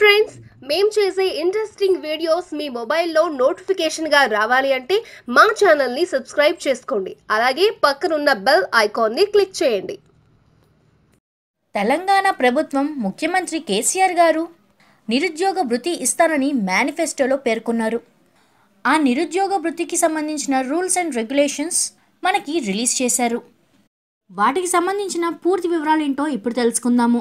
friends మేము చేసే interesting videos మీ మొబైల్లో నోటిఫికేషన్గా రావాలి అంటే మా ఛానల్ని సబ్స్క్రైబ్ చేసుకోండి అలాగే పక్కనున్న బెల్ ఐకాన్ని క్లిక్ చేయండి తెలంగాణ ప్రభుత్వం ముఖ్యమంత్రి కేసీఆర్ గారు నిరుద్యోగ భృతి ఇస్తానని మేనిఫెస్టోలో పేర్కొన్నారు ఆ నిరుద్యోగ భృతికి సంబంధించిన రూల్స్ అండ్ రెగ్యులేషన్స్ మనకి రిలీజ్ చేశారు వాటికి సంబంధించిన పూర్తి వివరాలు ఏంటో ఇప్పుడు తెలుసుకుందాము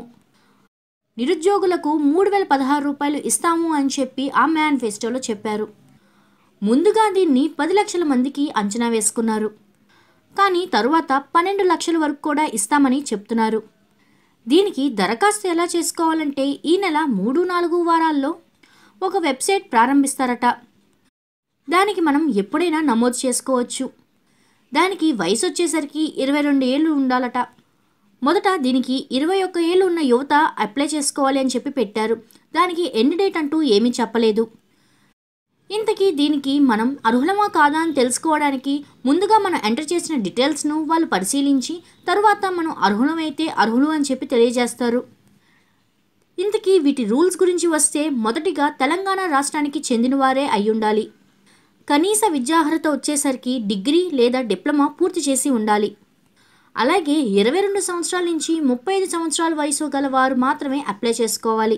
నిరుద్యోగులకు మూడు వేల పదహారు రూపాయలు ఇస్తాము అని చెప్పి ఆ మేనిఫెస్టోలో చెప్పారు ముందుగా దీన్ని పది లక్షల మందికి అంచనా వేసుకున్నారు కానీ తరువాత పన్నెండు లక్షల వరకు కూడా ఇస్తామని చెప్తున్నారు దీనికి దరఖాస్తు ఎలా చేసుకోవాలంటే ఈ నెల మూడు నాలుగు వారాల్లో ఒక వెబ్సైట్ ప్రారంభిస్తారట దానికి మనం ఎప్పుడైనా నమోదు చేసుకోవచ్చు దానికి వయసు వచ్చేసరికి ఇరవై రెండు ఏళ్ళు ఉండాలట మొదట దీనికి ఇరవై ఒక్క ఏళ్ళు ఉన్న యువత అప్లై చేసుకోవాలి అని చెప్పి పెట్టారు దానికి ఎండ్ డేట్ అంటూ ఏమీ చెప్పలేదు ఇంతకీ దీనికి మనం అర్హులమా కాదా అని తెలుసుకోవడానికి ముందుగా మనం ఎంటర్ చేసిన డీటెయిల్స్ను వాళ్ళు పరిశీలించి తర్వాత మనం అర్హులమైతే అర్హులు అని చెప్పి తెలియజేస్తారు ఇంతకీ వీటి రూల్స్ గురించి వస్తే మొదటిగా తెలంగాణ రాష్ట్రానికి చెందినవారే అయి ఉండాలి కనీస విద్యార్హత వచ్చేసరికి డిగ్రీ లేదా డిప్లొమా పూర్తి చేసి ఉండాలి అలాగే ఇరవై రెండు సంవత్సరాల నుంచి ముప్పై ఐదు సంవత్సరాల వయసు గల వారు మాత్రమే అప్లై చేసుకోవాలి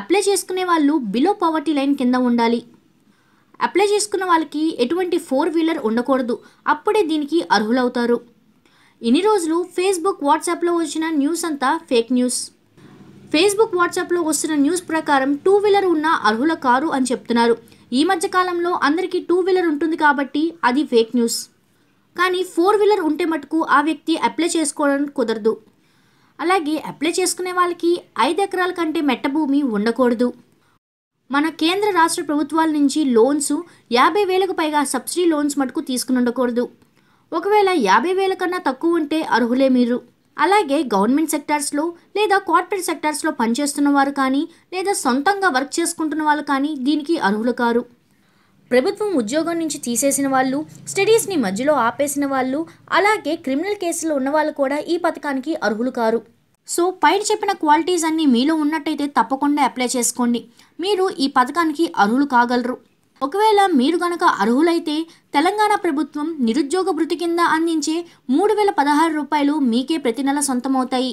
అప్లై చేసుకునే వాళ్ళు బిలో పవర్టీ లైన్ కింద ఉండాలి అప్లై చేసుకున్న వాళ్ళకి ఎటువంటి ఫోర్ వీలర్ ఉండకూడదు అప్పుడే దీనికి అర్హులవుతారు ఇన్ని రోజులు ఫేస్బుక్ వాట్సాప్లో వచ్చిన న్యూస్ అంతా ఫేక్ న్యూస్ ఫేస్బుక్ వాట్సాప్లో వస్తున్న న్యూస్ ప్రకారం టూ వీలర్ ఉన్న అర్హుల కారు అని చెప్తున్నారు ఈ మధ్య కాలంలో అందరికీ టూ వీలర్ ఉంటుంది కాబట్టి అది ఫేక్ న్యూస్ కానీ ఫోర్ వీలర్ ఉంటే మటుకు ఆ వ్యక్తి అప్లై చేసుకోవడానికి కుదరదు అలాగే అప్లై చేసుకునే వాళ్ళకి ఐదు ఎకరాల కంటే మెట్ట భూమి ఉండకూడదు మన కేంద్ర రాష్ట్ర ప్రభుత్వాల నుంచి లోన్స్ యాభై వేలకు పైగా సబ్సిడీ లోన్స్ మటుకు తీసుకుని ఉండకూడదు ఒకవేళ యాభై వేల కన్నా తక్కువ ఉంటే అర్హులే మీరు అలాగే గవర్నమెంట్ సెక్టార్స్లో లేదా కార్పొరేట్ సెక్టార్స్లో పనిచేస్తున్న వారు కానీ లేదా సొంతంగా వర్క్ చేసుకుంటున్న వాళ్ళు కానీ దీనికి అర్హులు కారు ప్రభుత్వం ఉద్యోగం నుంచి తీసేసిన వాళ్ళు స్టడీస్ని మధ్యలో ఆపేసిన వాళ్ళు అలాగే క్రిమినల్ కేసులు ఉన్న వాళ్ళు కూడా ఈ పథకానికి అర్హులు కారు సో పైన చెప్పిన క్వాలిటీస్ అన్నీ మీలో ఉన్నట్టయితే తప్పకుండా అప్లై చేసుకోండి మీరు ఈ పథకానికి అర్హులు కాగలరు ఒకవేళ మీరు గనక అర్హులైతే తెలంగాణ ప్రభుత్వం నిరుద్యోగ భృతి కింద అందించే మూడు వేల పదహారు రూపాయలు మీకే ప్రతి నెల సొంతమవుతాయి